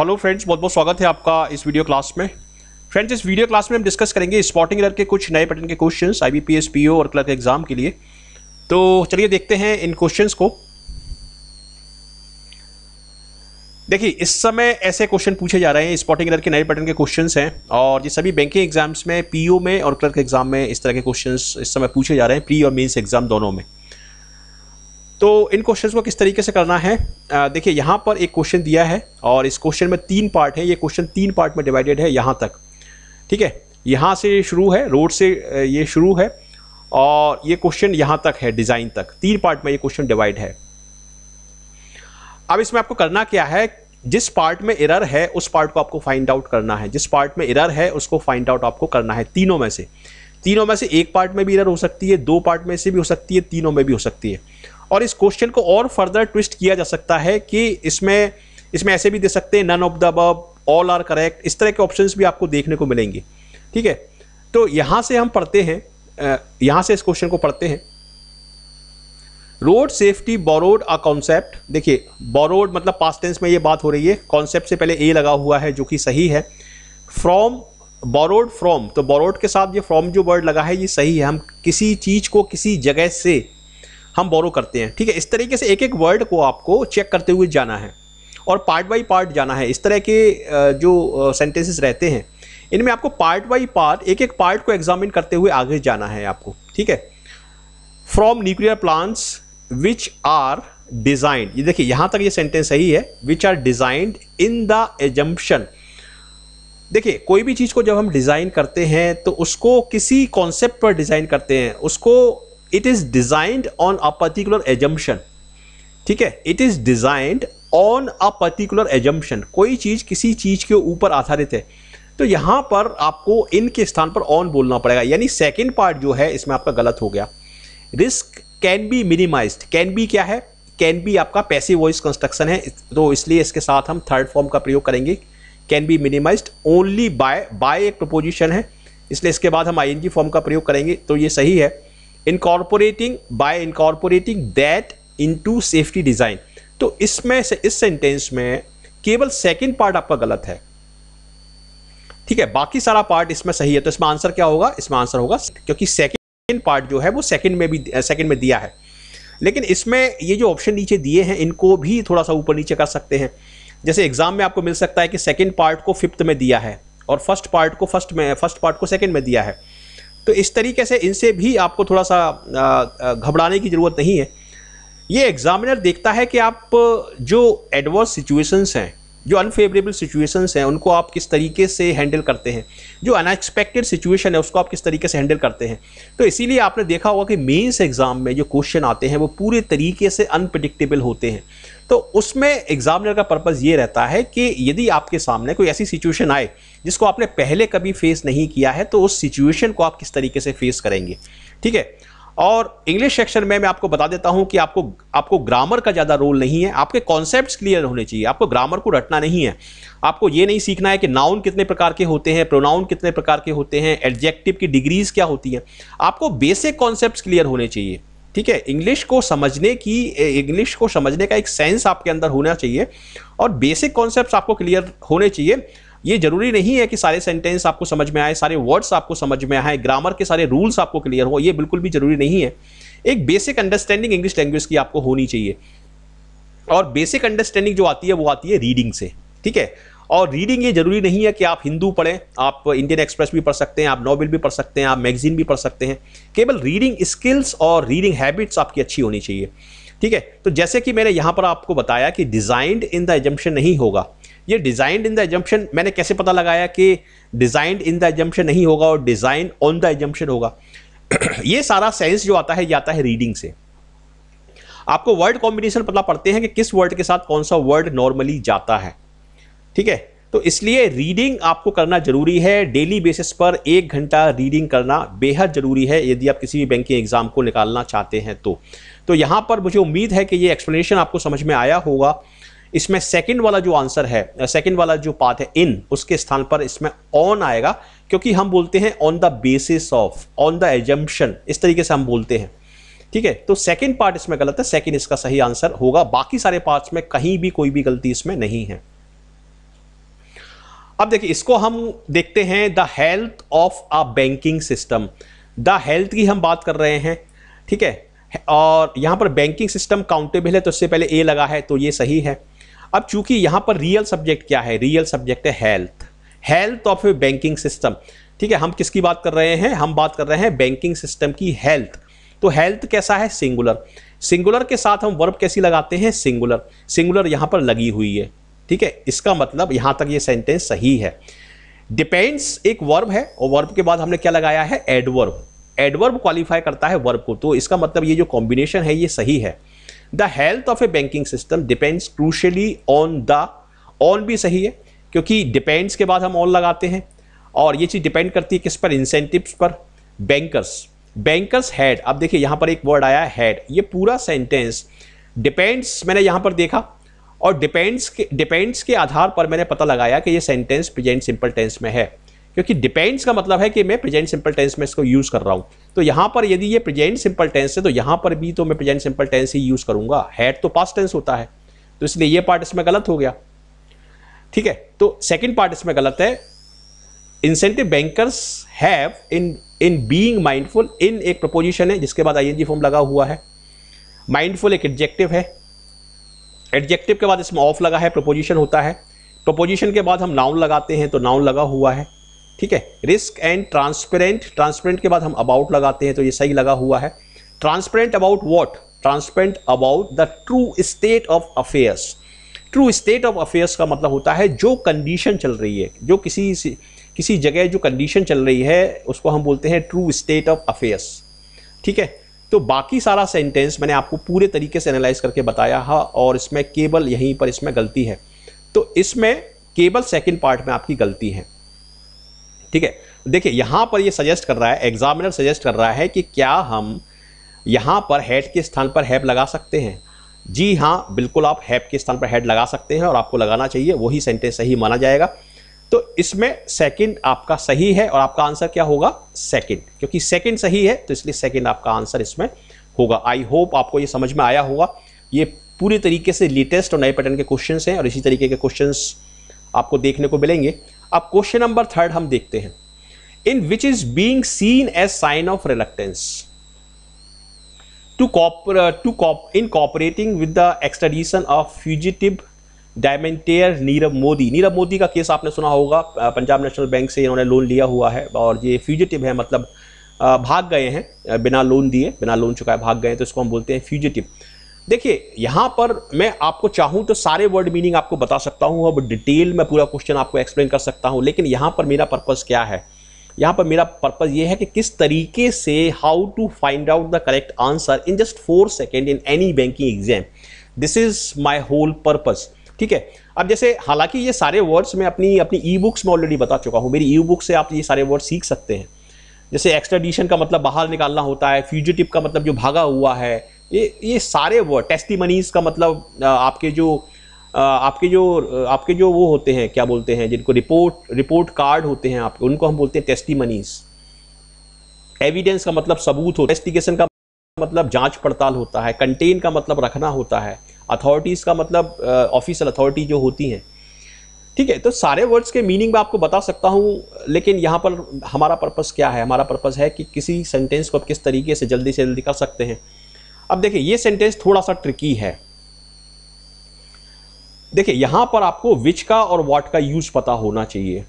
Hello friends बहुत बहुत स्वागत है आपका इस वीडियो क्लास में फ्रेंड्स इस वीडियो क्लास में हम डिस्कस करेंगे स्पॉटिंग एरर के कुछ नए पैटर्न के क्वेश्चंस आईबीपीएस पीओ और क्लर्क एग्जाम के लिए तो चलिए देखते हैं इन क्वेश्चंस को देखिए इस समय ऐसे क्वेश्चन पूछे जा रहे हैं स्पॉटिंग एरर के नए पैटर्न के क्वेश्चन हैं और ये सभी बैंकिंग एग्जाम्स में पी में और क्लर्क एग्जाम में इस तरह के क्वेश्चन इस समय पूछे जा रहे हैं प्री और मीन्स एग्जाम दोनों में तो इन क्वेश्चन को किस तरीके से करना है देखिए यहाँ पर एक क्वेश्चन दिया है और इस क्वेश्चन में तीन पार्ट है ये क्वेश्चन तीन पार्ट में डिवाइडेड है यहाँ तक ठीक है यहाँ से शुरू है रोड से ये शुरू है और ये क्वेश्चन यहाँ तक है डिज़ाइन तक तीन पार्ट में ये क्वेश्चन डिवाइड है अब इसमें आपको करना क्या है जिस पार्ट में एरर है उस पार्ट को आपको फाइंड आउट करना है जिस पार्ट में एरर है उसको फाइंड आउट आपको करना है तीनों में से तीनों में से एक पार्ट में भी एरर हो सकती है दो पार्ट में से भी हो सकती है तीनों में भी हो सकती है और इस क्वेश्चन को और फर्दर ट्विस्ट किया जा सकता है कि इसमें इसमें ऐसे भी दे सकते हैं none of the above all are correct इस तरह के ऑप्शंस भी आपको देखने को मिलेंगे ठीक है तो यहाँ से हम पढ़ते हैं यहाँ से इस क्वेश्चन को पढ़ते हैं road safety borrowed a concept देखिए बोरोड मतलब पास टेंस में ये बात हो रही है कॉन्सेप्ट से पहले ए लगा हुआ है जो कि सही है फ्रॉम बोरोड फ्रॉम तो बोरोड के साथ ये फ्रॉम जो वर्ड लगा है ये सही है हम किसी चीज़ को किसी जगह से हम बोरो करते हैं ठीक है इस तरीके से एक एक वर्ड को आपको चेक करते हुए जाना है और पार्ट बाई पार्ट जाना है इस तरह के जो सेंटेंसेस रहते हैं इनमें आपको पार्ट बाई पार्ट एक एक पार्ट को एग्जामिन करते हुए आगे जाना है आपको ठीक है from nuclear plants which are designed ये देखिए यहां तक ये सेंटेंस सही है which are designed in the assumption देखिए कोई भी चीज़ को जब हम डिज़ाइन करते हैं तो उसको किसी कॉन्सेप्ट पर डिज़ाइन करते हैं उसको it is designed on a particular assumption ठीक है it is designed on a particular assumption कोई चीज़ किसी चीज़ के ऊपर आधारित है तो यहाँ पर आपको इन के स्थान पर ऑन बोलना पड़ेगा यानी सेकेंड पार्ट जो है इसमें आपका गलत हो गया risk can be minimise can be क्या है कैन बी आपका पैसे वॉइस कंस्ट्रक्शन है तो इसलिए इसके साथ हम थर्ड फॉर्म का प्रयोग करेंगे can be minimise only by by एक प्रपोजिशन है इसलिए इसके बाद हम आई फॉर्म का प्रयोग करेंगे तो ये सही है incorporating by incorporating that into safety design तो इसमें से इस सेंटेंस में केवल सेकंड पार्ट आपका गलत है ठीक है बाकी सारा पार्ट इसमें सही है तो इसमें आंसर क्या होगा इसमें आंसर होगा क्योंकि सेकेंड पार्ट जो है वो सेकंड में भी सेकेंड में दिया है लेकिन इसमें ये जो ऑप्शन नीचे दिए हैं इनको भी थोड़ा सा ऊपर नीचे कर सकते हैं जैसे एग्जाम में आपको मिल सकता है कि सेकेंड पार्ट को फिफ्थ में दिया है और फर्स्ट पार्ट को फर्स्ट में फर्स्ट पार्ट को सेकेंड में दिया है तो इस तरीके से इनसे भी आपको थोड़ा सा घबराने की ज़रूरत नहीं है ये एग्ज़ामिनर देखता है कि आप जो एडवर्स सिचुएशंस हैं जो अनफेवरेबल सिचुएशंस हैं उनको आप किस तरीके से हैंडल करते हैं जो अनएक्सपेक्टेड सिचुएशन है उसको आप किस तरीके से हैंडल करते हैं तो इसीलिए आपने देखा होगा कि मेंस एग्ज़ाम में जो क्वेश्चन आते हैं वो पूरे तरीके से अनप्रडिक्टेबल होते हैं तो उसमें एग्जामिनर का पर्पज़ ये रहता है कि यदि आपके सामने कोई ऐसी सिचुएशन आए जिसको आपने पहले कभी फेस नहीं किया है तो उस सिचुएशन को आप किस तरीके से फेस करेंगे ठीक है और इंग्लिश सेक्शन में मैं आपको बता देता हूं कि आपको आपको ग्रामर का ज़्यादा रोल नहीं है आपके कॉन्सेप्ट्स क्लियर होने चाहिए आपको ग्रामर को रटना नहीं है आपको ये नहीं सीखना है कि नाउन कितने प्रकार के होते हैं प्रोनाउन कितने प्रकार के होते हैं एडजेक्टिव की डिग्रीज़ क्या होती हैं आपको बेसिक कॉन्सेप्ट क्लियर होने चाहिए ठीक है इंग्लिश को समझने की इंग्लिश को समझने का एक सेंस आपके अंदर होना चाहिए और बेसिक कॉन्सेप्ट आपको क्लियर होने चाहिए ये जरूरी नहीं है कि सारे सेंटेंस आपको समझ में आए सारे वर्ड्स आपको समझ में आए ग्रामर के सारे रूल्स आपको क्लियर हो ये बिल्कुल भी जरूरी नहीं है एक बेसिक अंडरस्टैंडिंग इंग्लिश लैंग्वेज की आपको होनी चाहिए और बेसिक अंडरस्टैंडिंग जो आती है वो आती है रीडिंग से ठीक है और रीडिंग ये ज़रूरी नहीं है कि आप हिंदू पढ़ें आप इंडियन एक्सप्रेस भी पढ़ सकते हैं आप नॉवल भी पढ़ सकते हैं आप मैगजीन भी पढ़ सकते हैं केवल रीडिंग स्किल्स और रीडिंग हैबिट्स आपकी अच्छी होनी चाहिए ठीक है तो जैसे कि मैंने यहाँ पर आपको बताया कि डिज़ाइंड इन द एजम्पन नहीं होगा ये डिज़ाइंड इन द एजम्पन मैंने कैसे पता लगाया कि डिज़ाइंड इन द एजम्पन नहीं होगा और डिज़ाइन ऑन द एजम्पन होगा ये सारा साइंस जो आता है ये आता है रीडिंग से आपको वर्ड कॉम्बिनेशन पता पड़ते हैं कि किस वर्ड के साथ कौन सा वर्ड नॉर्मली जाता है ठीक है तो इसलिए रीडिंग आपको करना जरूरी है डेली बेसिस पर एक घंटा रीडिंग करना बेहद ज़रूरी है यदि आप किसी भी बैंकिंग एग्ज़ाम को निकालना चाहते हैं तो तो यहाँ पर मुझे उम्मीद है कि ये एक्सप्लेनेशन आपको समझ में आया होगा इसमें सेकंड वाला जो आंसर है सेकंड वाला जो पार्ट है इन उसके स्थान पर इसमें ऑन आएगा क्योंकि हम बोलते हैं on the basis of on the assumption इस तरीके से हम बोलते हैं ठीक है तो सेकंड पार्ट इसमें गलत है सेकंड इसका सही आंसर होगा बाकी सारे पार्ट्स में कहीं भी कोई भी गलती इसमें नहीं है अब देखिए इसको हम देखते हैं the health of a banking system the health की हम बात कर रहे हैं ठीक है और यहाँ पर बैंकिंग सिस्टम काउंटेबल है तो इससे पहले ए लगा है तो ये सही है अब चूंकि यहाँ पर रियल सब्जेक्ट क्या है रियल सब्जेक्ट है health health of a banking system ठीक है हम किसकी बात कर रहे हैं हम बात कर रहे हैं बैंकिंग सिस्टम की हेल्थ तो हेल्थ कैसा है सिंगुलर सिंगुलर के साथ हम वर्ब कैसी लगाते हैं सिंगुलर सिंगुलर यहाँ पर लगी हुई है ठीक है इसका मतलब यहां तक ये सेंटेंस सही है डिपेंड्स एक वर्ब है और वर्ब के बाद हमने क्या लगाया है एडवर्ब एडवर्ब क्वालिफाई करता है वर्ब को तो इसका मतलब ये जो कॉम्बिनेशन है ये सही है the health of a banking system depends crucially on the on भी सही है क्योंकि डिपेंड्स के बाद हम ऑन लगाते हैं और ये चीज़ डिपेंड करती है किस पर इंसेंटिव्स पर बैंकर्स बैंकर्स हैड अब देखिए यहाँ पर एक वर्ड आया हैड हेड ये पूरा सेंटेंस डिपेंड्स मैंने यहाँ पर देखा और डिपेंड्स के डिपेंड्स के आधार पर मैंने पता लगाया कि ये सेंटेंस प्रेजेंट सिंपल टेंस में है क्योंकि डिपेंड्स का मतलब है कि मैं प्रेजेंट सिंपल टेंस में इसको यूज़ कर रहा हूँ तो यहाँ पर यदि ये प्रेजेंट सिंपल टेंस है तो यहाँ पर भी तो मैं प्रेजेंट सिंपल टेंस ही यूज़ करूँगा हैड तो पास्ट टेंस होता है तो इसलिए ये पार्ट इसमें गलत हो गया ठीक है तो सेकेंड पार्ट इसमें गलत है incentive bankers have in in being mindful in एक प्रपोजिशन है जिसके बाद जी फॉर्म लगा हुआ है माइंडफुल एक एडजेक्टिव है एडजेक्टिव के बाद इसमें ऑफ लगा है प्रपोजिशन होता है प्रपोजिशन के बाद हम नाउन लगाते हैं तो नाउन लगा हुआ है ठीक है रिस्क एंड ट्रांसपेरेंट ट्रांसपेरेंट के बाद हम अबाउट लगाते हैं तो ये सही लगा हुआ है transparent about what transparent about the true state of affairs true state of affairs का मतलब होता है जो कंडीशन चल रही है जो किसी किसी जगह जो कंडीशन चल रही है उसको हम बोलते हैं ट्रू स्टेट ऑफ अफेयर्स ठीक है तो बाकी सारा सेंटेंस मैंने आपको पूरे तरीके से एनालाइज करके बताया है और इसमें केवल यहीं पर इसमें गलती है तो इसमें केवल सेकेंड पार्ट में आपकी गलती है ठीक है देखिए यहाँ पर ये सजेस्ट कर रहा है एग्जामिनर सजेस्ट कर रहा है कि क्या हम यहाँ पर हेड के स्थान पर हैप लगा सकते हैं जी हाँ बिल्कुल आप हैप के स्थान पर हेड लगा सकते हैं और आपको लगाना चाहिए वही सेंटेंस सही माना जाएगा तो इसमें सेकंड आपका सही है और आपका आंसर क्या होगा सेकंड क्योंकि सेकंड सही है तो इसलिए सेकंड आपका आंसर इसमें होगा आई होप आपको ये समझ में आया होगा ये पूरे तरीके से लेटेस्ट और नए पैटर्न के क्वेश्चन हैं और इसी तरीके के क्वेश्चन आपको देखने को मिलेंगे अब क्वेश्चन नंबर थर्ड हम देखते हैं in which is being seen as sign of reluctance to cop to cop in cooperating with the extradition of fugitive diamantaire Nirav Modi Nirav Modi का केस आपने सुना होगा पंजाब नेशनल बैंक से इन्होंने लोन लिया हुआ है और ये फ्यूजिटिव है मतलब भाग गए हैं बिना लोन दिए बिना लोन चुकाए भाग गए तो इसको हम बोलते हैं फ्यूजिटिव देखिए यहाँ पर मैं आपको चाहूँ तो सारे वर्ड मीनिंग आपको बता सकता हूँ अब डिटेल में पूरा क्वेश्चन आपको एक्सप्लेन कर सकता हूँ लेकिन यहाँ पर मेरा पर्पज़ क्या है यहाँ पर मेरा पर्पज़ ये है कि किस तरीके से how to find out the correct answer in just four second in any banking exam this is my whole purpose ठीक है अब जैसे हालांकि ये सारे वर्ड्स मैं अपनी अपनी ई बुक्स में ऑलरेडी बता चुका हूँ मेरी ई बुक से आप ये सारे वर्ड सीख सकते हैं जैसे एक्स्ट्राडिशन का मतलब बाहर निकालना होता है फ्यूजिटिव का मतलब जो भागा हुआ है ये ये सारे वर्ड टेस्टी का मतलब आपके जो आपके जो आपके जो वो होते हैं क्या बोलते हैं जिनको रिपोर्ट रिपोर्ट कार्ड होते हैं आपके उनको हम बोलते हैं मनीस एविडेंस का मतलब सबूत हो इन्वेस्टिगेशन का मतलब जांच पड़ताल होता है कंटेन का मतलब रखना होता है अथॉरिटीज़ का मतलब ऑफिशियल uh, अथॉरिटी जो होती हैं ठीक है तो सारे वर्ड्स के मीनिंग मैं आपको बता सकता हूँ लेकिन यहाँ पर हमारा पर्पज़ क्या है हमारा पर्पज़ है कि किसी सेंटेंस को आप किस तरीके से जल्दी से जल्दी कर सकते हैं अब देखिए ये सेंटेंस थोड़ा सा ट्रिकी है देखिए यहाँ पर आपको विच का और वॉट का यूज़ पता होना चाहिए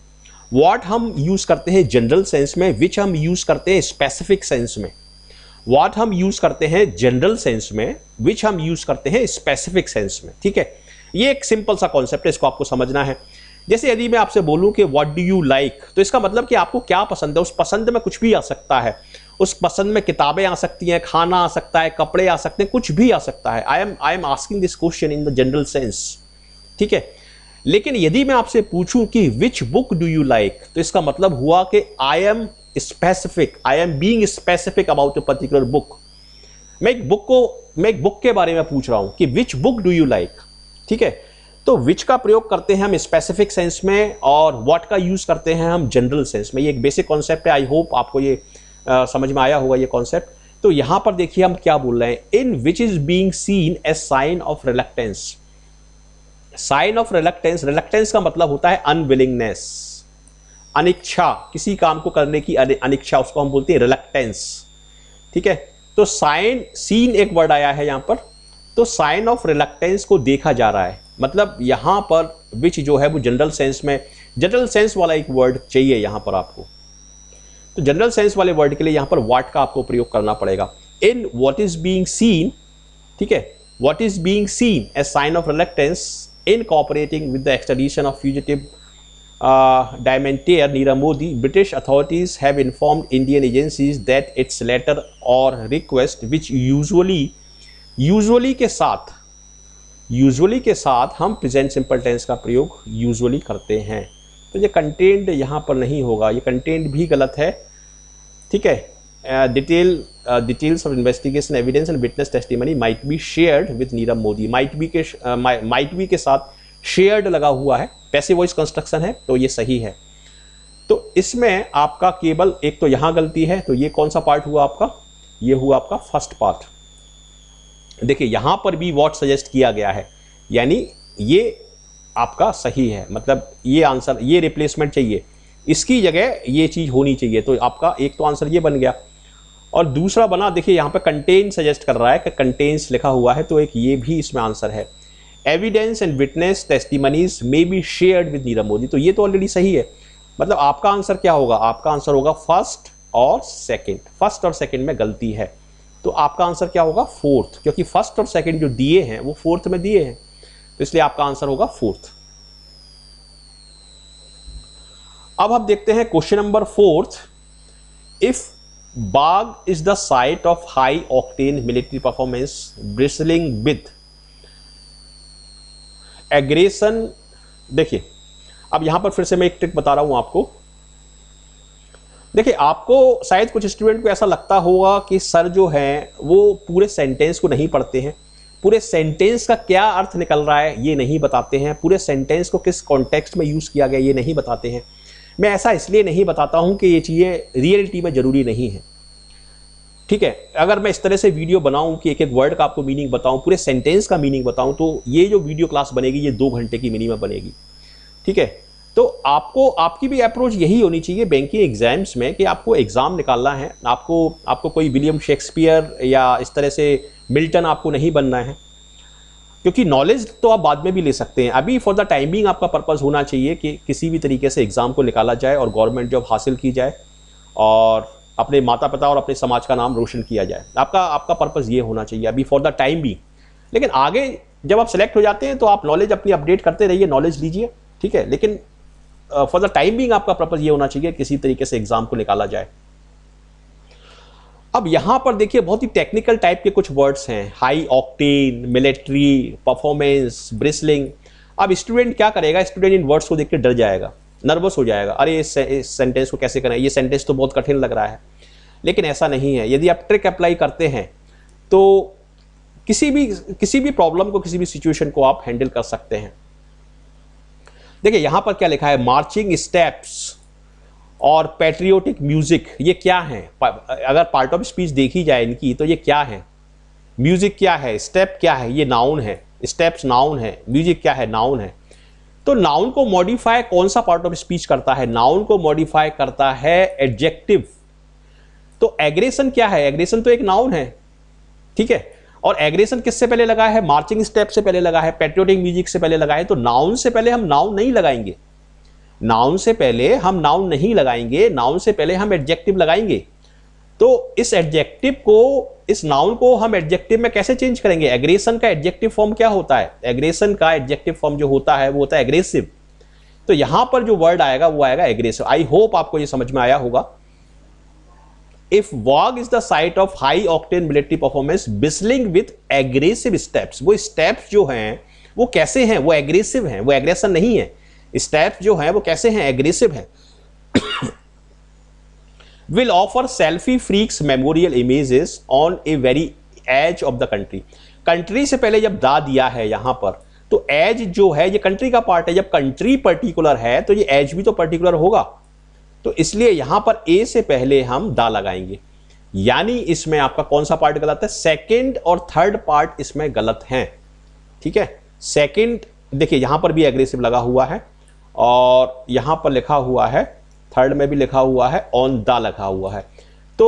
वॉट हम यूज़ करते हैं जनरल सेंस में विच हम यूज़ करते हैं स्पेसिफिक सेंस में वाट हम यूज करते हैं जनरल सेंस में विच हम यूज करते हैं स्पेसिफिक सेंस में ठीक है ये एक सिंपल सा कॉन्सेप्ट है इसको आपको समझना है जैसे यदि मैं आपसे बोलूं कि व्हाट डू यू लाइक तो इसका मतलब कि आपको क्या पसंद है उस पसंद में कुछ भी आ सकता है उस पसंद में किताबें आ सकती हैं खाना आ सकता है कपड़े आ सकते हैं कुछ भी आ सकता है I am I am asking this question in the general sense ठीक है लेकिन यदि मैं आपसे पूछूं कि which book do you like तो इसका मतलब हुआ कि I am specific I am being specific about a particular book मैं एक बुक को मैं एक बुक के बारे में पूछ रहा हूँ कि which book do you like ठीक है तो विच का प्रयोग करते हैं हम स्पेसिफिक सेंस में और वॉट का यूज़ करते हैं हम जनरल सेंस में ये एक बेसिक कॉन्सेप्ट है आई होप आपको ये आ, समझ में आया होगा ये कॉन्सेप्ट तो यहाँ पर देखिए हम क्या बोल रहे हैं in which is being seen a sign of reluctance sign of reluctance reluctance का मतलब होता है अनविलिंगनेस अनिच्छा किसी काम को करने की अनिच्छा उसको हम बोलते हैं रिलेक्टेंस ठीक है तो साइन सीन एक वर्ड आया है यहां पर तो साइन ऑफ रिलेक्टेंस को देखा जा रहा है मतलब यहां पर विच जो है वो जनरल सेंस में जनरल सेंस वाला एक वर्ड चाहिए यहां पर आपको तो जनरल सेंस वाले वर्ड के लिए यहां पर वाट का आपको प्रयोग करना पड़ेगा in what is being seen ठीक है what is being seen a sign of reluctance in cooperating with the extradition of fugitive diamantaire Nira Modi British authorities have informed Indian agencies that its letter और request which usually, usually के साथ usually के साथ हम present simple tense का प्रयोग usually करते हैं तो ये कंटेंट यहाँ पर नहीं होगा ये कंटेंट भी गलत है ठीक है detail details of investigation evidence and witness testimony might be shared with Nirav Modi might be के माइट uh, बी के साथ शेयर्ड लगा हुआ है पैसे वॉइस कंस्ट्रक्शन है तो ये सही है तो इसमें आपका केबल एक तो यहाँ गलती है तो ये कौन सा पार्ट हुआ आपका ये हुआ आपका फर्स्ट पार्ट देखिए यहां पर भी वॉट सजेस्ट किया गया है यानी ये आपका सही है मतलब ये आंसर ये रिप्लेसमेंट चाहिए इसकी जगह ये चीज़ होनी चाहिए तो आपका एक तो आंसर ये बन गया और दूसरा बना देखिए यहाँ पर कंटेन सजेस्ट कर रहा है कि कंटेन्स लिखा हुआ है तो एक ये भी इसमें आंसर है evidence and witness testimonies may be shared with Nirav Modi तो ये तो ऑलरेडी सही है मतलब आपका आंसर क्या होगा आपका आंसर होगा फर्स्ट और सेकेंड फर्स्ट और सेकेंड में गलती है तो आपका आंसर क्या होगा फोर्थ क्योंकि फर्स्ट और सेकेंड जो दिए हैं वो फोर्थ में दिए हैं तो इसलिए आपका आंसर होगा फोर्थ अब हम देखते हैं question number fourth if bag is the sight of high octane military performance bristling with aggression देखिए अब यहां पर फिर से मैं एक ट्रिक बता रहा हूं आपको देखिए आपको शायद कुछ स्टूडेंट को ऐसा लगता होगा कि सर जो है वो पूरे सेंटेंस को नहीं पढ़ते हैं पूरे सेंटेंस का क्या अर्थ निकल रहा है ये नहीं बताते हैं पूरे सेंटेंस को किस कॉन्टेक्स्ट में यूज़ किया गया ये नहीं बताते हैं मैं ऐसा इसलिए नहीं बताता हूँ कि ये चीज़ें रियलिटी में ज़रूरी नहीं है ठीक है अगर मैं इस तरह से वीडियो बनाऊं कि एक एक वर्ड का आपको मीनिंग बताऊं पूरे सेंटेंस का मीनिंग बताऊं तो ये जो वीडियो क्लास बनेगी ये दो घंटे की मिनिमम बनेगी ठीक है तो आपको आपकी भी अप्रोच यही होनी चाहिए बैंकिंग एग्जाम्स में कि आपको एग्ज़ाम निकालना है आपको आपको कोई विलियम शेक्सपियर या इस तरह से मिल्टन आपको नहीं बनना है क्योंकि नॉलेज तो आप बाद में भी ले सकते हैं अभी फॉर द टाइमिंग आपका पर्पज़ होना चाहिए कि किसी भी तरीके से एग्ज़ाम को निकाला जाए और गवर्नमेंट जॉब हासिल की जाए और अपने माता पिता और अपने समाज का नाम रोशन किया जाए आपका आपका पर्पज़ ये होना चाहिए अभी फॉर द टाइम भी लेकिन आगे जब आप सेलेक्ट हो जाते हैं तो आप नॉलेज अपनी अपडेट करते रहिए नॉलेज लीजिए ठीक है लेकिन फॉर द टाइम बिंग आपका पर्पज़ ये होना चाहिए किसी तरीके से एग्ज़ाम को निकाला जाए अब यहां पर देखिए बहुत ही टेक्निकल टाइप के कुछ वर्ड्स हैं high octane military performance bristling अब स्टूडेंट क्या करेगा स्टूडेंट इन वर्ड्स को देख के डर जाएगा नर्वस हो जाएगा अरे इस सेंटेंस को कैसे करें ये सेंटेंस तो बहुत कठिन लग रहा है लेकिन ऐसा नहीं है यदि आप ट्रिक अप्लाई करते हैं तो किसी भी किसी भी प्रॉब्लम को किसी भी सिचुएशन को आप हैंडल कर सकते हैं देखिए यहां पर क्या लिखा है मार्चिंग स्टेप्स और पैट्रियोटिक म्यूज़िक ये क्या है अगर पार्ट ऑफ स्पीच देखी जाए इनकी तो ये क्या है म्यूज़िक क्या है स्टेप क्या है ये नाउन है स्टेप्स नाउन है म्यूज़िक क्या है नाउन है तो नाउन को मॉडिफाई कौन सा पार्ट ऑफ स्पीच करता है नाउन को मॉडिफाई करता है एडजेक्टिव तो एग्रेशन क्या है एग्रेशन तो एक नाउन है ठीक है और एग्रेशन किससे पहले लगा है मार्चिंग स्टेप से पहले लगा है पेट्रियोटिक म्यूजिक से पहले लगा है तो नाउन से पहले हम नाउन नहीं लगाएंगे नाउन से पहले हम नाउन नहीं लगाएंगे नाउन से पहले हम एडजेक्टिव लगाएंगे तो इस एडजेक्टिव को इस नाउन को हम एडजेक्टिव में कैसे चेंज करेंगे एग्रेशन का एडजेक्टिव फॉर्म क्या होता है एग्रेशन का एडजेक्टिव फॉर्म जो होता है वो होता है एग्रेसिव तो यहां पर जो वर्ड आएगा वो आएगा एग्रेसिव आई होप आपको ये समझ में आया होगा if vogue is the sight of high octane military performance bristling with aggressive steps वो स्टेप्स जो हैं वो कैसे हैं वो एग्रेसिव हैं वो एग्रेसन नहीं है स्टेप्स जो हैं वो कैसे हैं एग्रेसिव हैं will offer selfie freaks memorial images on a very edge of the country country से पहले जब दा दिया है यहां पर तो एज जो है ये कंट्री का पार्ट है जब कंट्री पर्टिकुलर है तो ये एज भी तो पर्टिकुलर होगा तो इसलिए यहां पर ए से पहले हम दा लगाएंगे यानी इसमें आपका कौन सा पार्ट गलत है सेकेंड और थर्ड पार्ट इसमें गलत हैं ठीक है सेकेंड देखिए यहां पर भी एग्रेसिव लगा हुआ है और यहां पर लिखा हुआ है थर्ड में भी लिखा हुआ है ऑन द लिखा हुआ है तो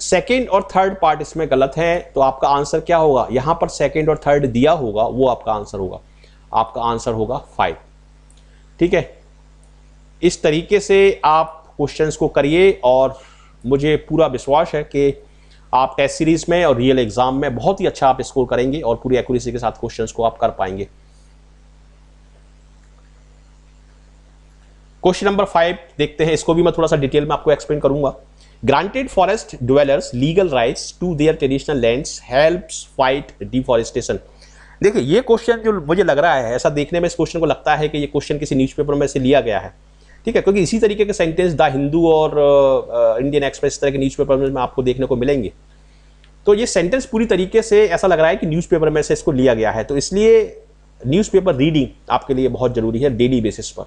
सेकेंड और थर्ड पार्ट इसमें गलत है तो आपका आंसर क्या होगा यहां पर सेकेंड और थर्ड दिया होगा वो आपका आंसर होगा आपका आंसर होगा फाइव ठीक है इस तरीके से आप क्वेश्चंस को करिए और मुझे पूरा विश्वास है कि आप टेस्ट सीरीज़ में और रियल एग्ज़ाम में बहुत ही अच्छा आप स्कोर करेंगे और पूरी एक्यूरेसी के साथ क्वेश्चंस को आप कर पाएंगे क्वेश्चन नंबर फाइव देखते हैं इसको भी मैं थोड़ा सा डिटेल में आपको एक्सप्लेन करूंगा granted forest dwellers legal rights to their traditional land helps fight deforestation देखिए ये क्वेश्चन जो मुझे लग रहा है ऐसा देखने में इस क्वेश्चन को लगता है कि ये क्वेश्चन किसी न्यूज़पेपर में से लिया गया है ठीक है क्योंकि इसी तरीके के सेंटेंस द हिंदू और इंडियन एक्सप्रेस तरह के पेपर में आपको देखने को मिलेंगे तो ये सेंटेंस पूरी तरीके से ऐसा लग रहा है कि न्यूज़पेपर में से इसको लिया गया है तो इसलिए न्यूज़पेपर रीडिंग आपके लिए बहुत ज़रूरी है डेली बेसिस पर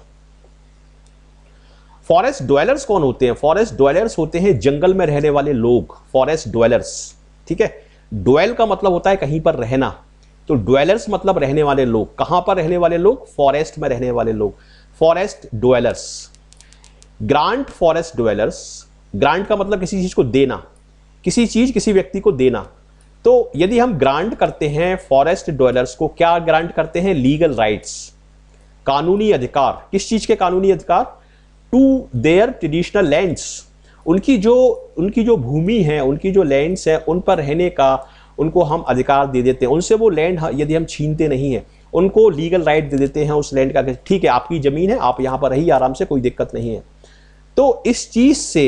फॉरेस्ट ड्वेलर्स कौन होते हैं फॉरेस्ट ड्वेलर्स होते हैं जंगल में रहने वाले लोग फॉरेस्ट ड्वेलर्स ठीक है ड्वेल का मतलब होता है कहीं पर रहना तो ड्वेलर्स मतलब रहने वाले लोग कहां पर रहने वाले लोग फॉरेस्ट में रहने वाले लोग forest dwellers grant forest dwellers grant का मतलब किसी चीज़ को देना किसी चीज़ किसी व्यक्ति को देना तो यदि हम ग्रांट करते हैं फॉरेस्ट डोएलर्स को क्या ग्रांट करते हैं लीगल राइट्स कानूनी अधिकार किस चीज़ के कानूनी अधिकार टू देयर ट्रेडिशनल लैंड्स उनकी जो उनकी जो भूमि है उनकी जो लैंड्स है उन पर रहने का उनको हम अधिकार दे देते हैं उनसे वो लैंड यदि हम छीनते नहीं हैं उनको लीगल राइट दे देते हैं उस लैंड का ठीक है आपकी ज़मीन है आप यहाँ पर रहिए आराम से कोई दिक्कत नहीं है तो इस चीज़ से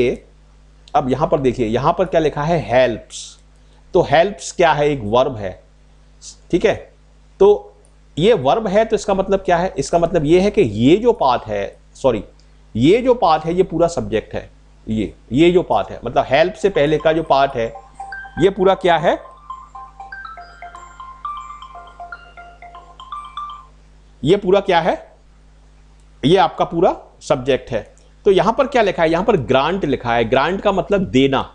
अब यहाँ पर देखिए यहाँ पर क्या लिखा है हेल्प्स तो हेल्प्स क्या है एक वर्ब है ठीक है तो ये वर्ब है तो इसका मतलब क्या है इसका मतलब ये है कि ये जो पाथ है सॉरी ये जो पाथ है ये पूरा सब्जेक्ट है ये ये जो पाथ है मतलब हेल्प से पहले का जो पाथ है ये पूरा क्या है ये पूरा क्या है ये आपका पूरा सब्जेक्ट है तो यहां पर क्या लिखा है यहां पर ग्रांट लिखा है ग्रांट का मतलब देना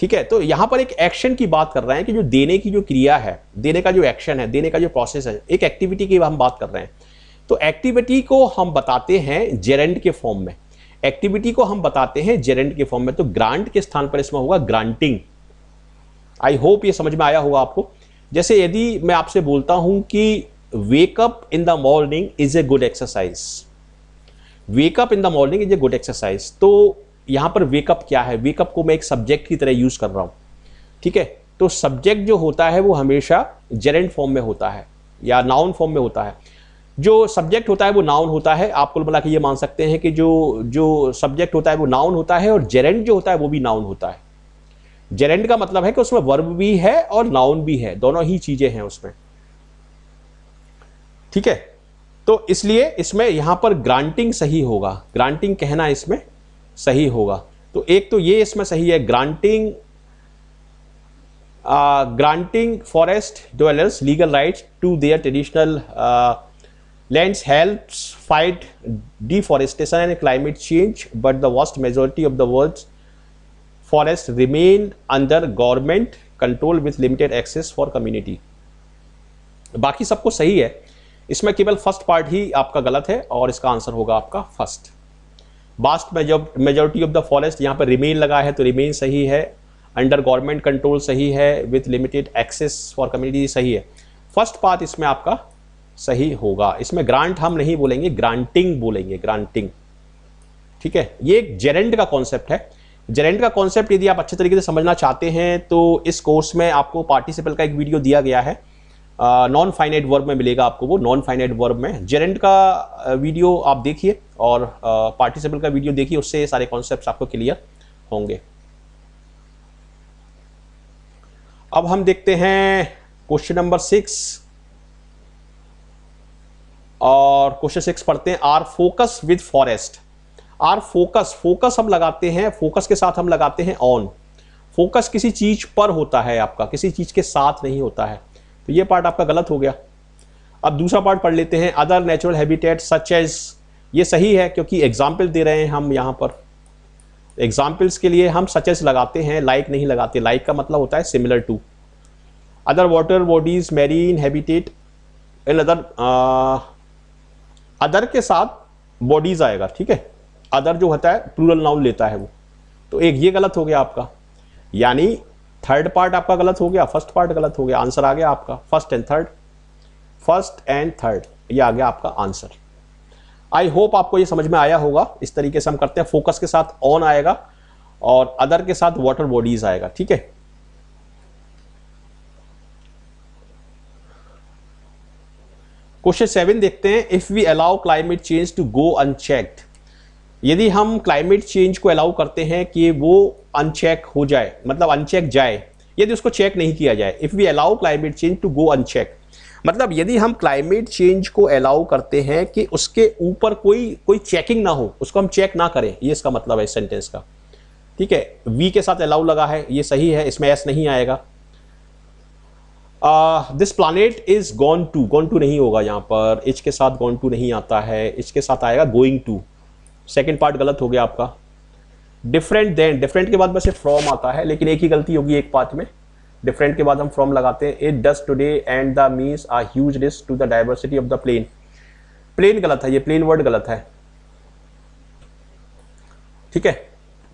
ठीक है तो यहां पर एक एक्शन की बात कर रहे हैं कि जो देने की जो क्रिया है देने का जो एक्शन है देने का जो प्रोसेस है एक एक्टिविटी की हम बात कर रहे हैं तो एक्टिविटी को हम बताते हैं जेरेंट के फॉर्म में एक्टिविटी को हम बताते हैं जेरेंट के फॉर्म में तो ग्रांट के स्थान पर इसमें होगा ग्रांटिंग आई होप ये समझ में आया होगा आपको जैसे यदि मैं आपसे बोलता हूं कि wake up in the morning is a good exercise. Wake up in the morning is a good exercise. तो यहाँ पर वेकअप क्या है up को मैं एक subject की तरह use कर रहा हूँ ठीक है तो सब्जेक्ट जो होता है वो हमेशा जेरेंट फॉर्म में होता है या नाउन फॉर्म में होता है जो सब्जेक्ट होता है वो नाउन होता है आप कुल मिला के ये मान सकते हैं कि जो जो सब्जेक्ट होता है वो नाउन होता है और जेरेंट जो होता है वो भी नाउन होता है जेरेंट का मतलब है कि उसमें वर्ब भी है और नाउन भी है दोनों ही चीज़ें हैं उसमें ठीक है तो इसलिए इसमें यहां पर ग्रांटिंग सही होगा ग्रांटिंग कहना इसमें सही होगा तो एक तो ये इसमें सही है granting granting forest dwellers legal right to their traditional land help fight deforestation and climate change but the vast majority of the world forest remain under government control with limited access for community बाकी सबको सही है इसमें केवल first part ही आपका गलत है और इसका आंसर होगा आपका first vast majority of the forest यहाँ पर रिमेन लगा है तो रिमेन सही है अंडर गवर्नमेंट कंट्रोल सही है with limited access for community सही है फर्स्ट पार्ट इसमें आपका सही होगा इसमें ग्रांट हम नहीं बोलेंगे ग्रांटिंग बोलेंगे ग्रांटिंग ठीक है ये एक जेरेंट का कॉन्सेप्ट है जेरेंट का कॉन्सेप्ट यदि आप अच्छे तरीके से समझना चाहते हैं तो इस कोर्स में आपको पार्टिसिपल का एक वीडियो दिया गया है नॉन फाइनाइट वर्ब में मिलेगा आपको वो नॉन फाइनाइट वर्ब में जेरेंट का वीडियो आप देखिए और पार्टिसिपल का वीडियो देखिए उससे सारे कॉन्सेप्ट आपको क्लियर होंगे अब हम देखते हैं क्वेश्चन नंबर सिक्स और क्वेश्चन सिक्स पढ़ते हैं our focus with forest our focus focus हम लगाते हैं फोकस के साथ हम लगाते हैं ऑन फोकस किसी चीज पर होता है आपका किसी चीज के साथ नहीं होता है तो ये पार्ट आपका गलत हो गया अब दूसरा पार्ट पढ़ लेते हैं other natural habitat such as ये सही है क्योंकि एग्जाम्पल दे रहे हैं हम यहाँ पर एग्जाम्पल्स के लिए हम सचेस लगाते हैं लाइक like नहीं लगाते लाइक like का मतलब होता है similar to other water bodies marine habitat in other other के साथ बॉडीज आएगा ठीक है अदर जो होता है प्लूरल नाउन लेता है वो तो एक ये गलत हो गया आपका यानी थर्ड पार्ट आपका गलत हो गया फर्स्ट पार्ट गलत हो गया आंसर आ गया आपका first and third first and third ये आ गया आपका आंसर आई होप आपको ये समझ में आया होगा इस तरीके से हम करते हैं फोकस के साथ ऑन आएगा और अदर के साथ वाटर बॉडीज आएगा ठीक है क्वेश्चन सेवन देखते हैं if we allow climate change to go unchecked यदि हम क्लाइमेट चेंज को अलाउ करते हैं कि वो अनचेक हो जाए मतलब अनचेक जाए यदि उसको चेक नहीं किया जाए if we allow climate change to go uncheck मतलब यदि हम क्लाइमेट चेंज को अलाउ करते हैं कि उसके ऊपर कोई कोई चेकिंग ना हो उसको हम चेक ना करें ये इसका मतलब है इस सेंटेंस का ठीक है वी के साथ अलाउ लगा है ये सही है इसमें एस नहीं आएगा this planet is gone to gone to नहीं होगा यहाँ पर इच के साथ गॉन टू नहीं आता है इच के साथ आएगा गोइंग टू सेकेंड पार्ट गलत हो गया आपका डिफरेंट देन डिफरेंट के बाद वैसे फ्रॉम आता है लेकिन एक ही गलती होगी एक पार्ट में डिफरेंट के बाद हम फ्रॉम लगाते हैं it does today and the means are huge risk to the diversity of the plane plane गलत है ये प्लेन वर्ड गलत है ठीक है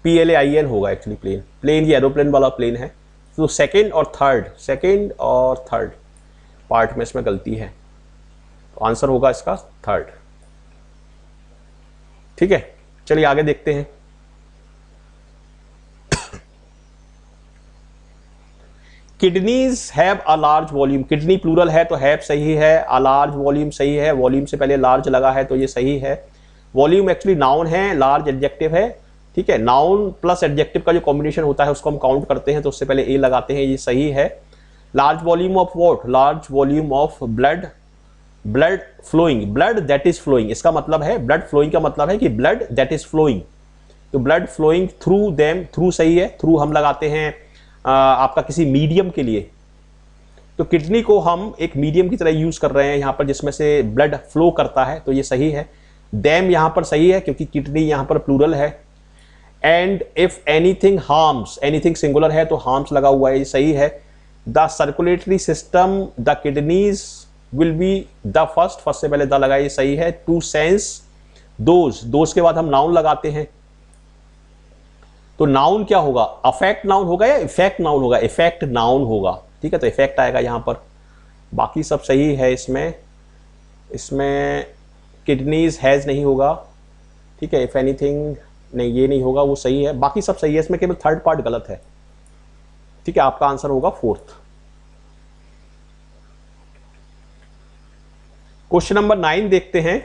P L A I N होगा एक्चुअली प्लेन प्लेन ये एरोप्लेन वाला प्लेन है तो सेकेंड और थर्ड सेकेंड और थर्ड पार्ट में इसमें गलती है तो आंसर होगा इसका थर्ड ठीक है चलिए आगे देखते हैं kidneys have a large volume kidney plural है तो हैव सही है अ लार्ज वॉल्यूम सही है वॉल्यूम से पहले लार्ज लगा है तो ये सही है वॉल्यूम एक्चुअली नाउन है लार्ज एडजेक्टिव है ठीक है नाउन प्लस एडजेक्टिव का जो कॉम्बिनेशन होता है उसको हम काउंट करते हैं तो उससे पहले ए लगाते हैं ये सही है large volume of what large volume of blood blood flowing blood that is flowing इसका मतलब है ब्लड फ्लोइंग का मतलब है कि ब्लड दैट इज फ्लोइंग तो blood flowing through them through सही है थ्रू हम लगाते हैं आ, आपका किसी मीडियम के लिए तो किडनी को हम एक मीडियम की तरह यूज कर रहे हैं यहाँ पर जिसमें से ब्लड फ्लो करता है तो ये सही है देम यहाँ पर सही है क्योंकि किडनी यहाँ पर प्लूरल है and if anything harms anything singular है तो हार्म्स लगा हुआ है ये सही है the circulatory system the kidneys will be the first first से पहले द लगाइए सही है टू सेंस दोज दोज के बाद हम नाउन लगाते हैं तो नाउन क्या होगा अफेक्ट नाउन होगा या इफेक्ट नाउन होगा इफेक्ट नाउन होगा ठीक है तो इफेक्ट आएगा यहां पर बाकी सब सही है इसमें इसमें किडनीज हैज नहीं होगा ठीक है इफ एनीथिंग नहीं ये नहीं होगा वो सही है बाकी सब सही है इसमें केवल थर्ड पार्ट गलत है ठीक है आपका आंसर होगा फोर्थ क्वेश्चन नंबर नाइन देखते हैं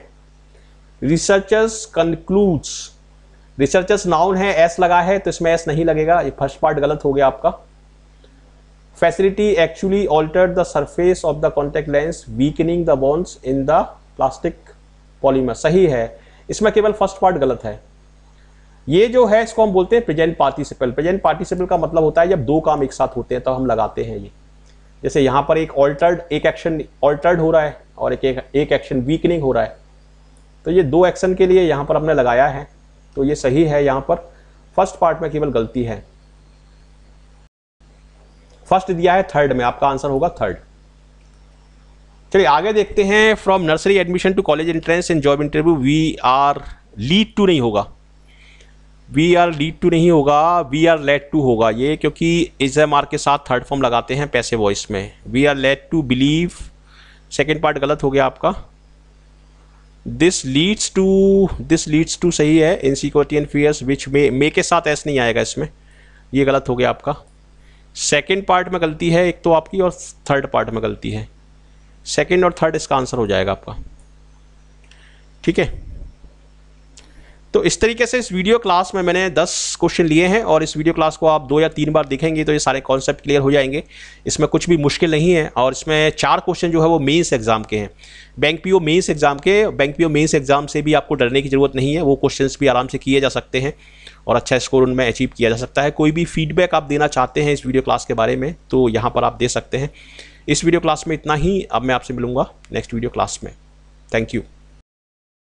रिसर्चर्स कंक्लूड्स रिसर्चर्स नाउन है एस लगा है तो इसमें एस नहीं लगेगा ये फर्स्ट पार्ट गलत हो गया आपका facility actually alter the surface of the contact lens weakening the bonds in the plastic polymer सही है इसमें केवल फर्स्ट पार्ट गलत है ये जो है इसको हम बोलते हैं प्रेजेंट पार्टिसिपल प्रेजेंट पार्टिसिपल का मतलब होता है जब दो काम एक साथ होते हैं तब तो हम लगाते हैं ये जैसे यहाँ पर एक ऑल्टर्ड एक एक्शन ऑल्टर्ड हो रहा है और एक एक एक्शन वीकनिंग हो रहा है तो ये दो एक्शन के लिए यहाँ पर हमने लगाया है तो ये सही है यहाँ पर फर्स्ट पार्ट में केवल गलती है फर्स्ट दिया है थर्ड में आपका आंसर होगा थर्ड चलिए आगे देखते हैं from nursery admission to college entrance in job interview we are lead to नहीं होगा वी आर लीड टू नहीं होगा वी आर लेट टू होगा ये क्योंकि इज एम आर के साथ थर्ड फॉर्म लगाते हैं पैसे वॉइस में we are let to believe second part गलत हो गया आपका this leads to this leads to सही है in security and fears which may may के साथ ऐसा नहीं आएगा इसमें ये गलत हो गया आपका सेकेंड पार्ट में गलती है एक तो आपकी और थर्ड पार्ट में गलती है सेकेंड और थर्ड इसका आंसर हो जाएगा आपका ठीक है तो इस तरीके से इस वीडियो क्लास में मैंने 10 क्वेश्चन लिए हैं और इस वीडियो क्लास को आप दो या तीन बार देखेंगे तो ये सारे कॉन्सेप्ट क्लियर हो जाएंगे इसमें कुछ भी मुश्किल नहीं है और इसमें चार क्वेश्चन जो है वो मेंस एग्जाम के हैं बैंक पीओ मेंस एग्जाम के बैंक पीओ मेंस एग्जाम से भी आपको डरने की ज़रूरत नहीं है वो क्वेश्चन भी आराम से किए जा सकते हैं और अच्छा स्कोर उनमें अचीव किया जा सकता है कोई भी फीडबैक आप देना चाहते हैं इस वीडियो क्लास के बारे में तो यहाँ पर आप दे सकते हैं इस वीडियो क्लास में इतना ही अब मैं आपसे मिलूँगा नेक्स्ट वीडियो क्लास में थैंक यू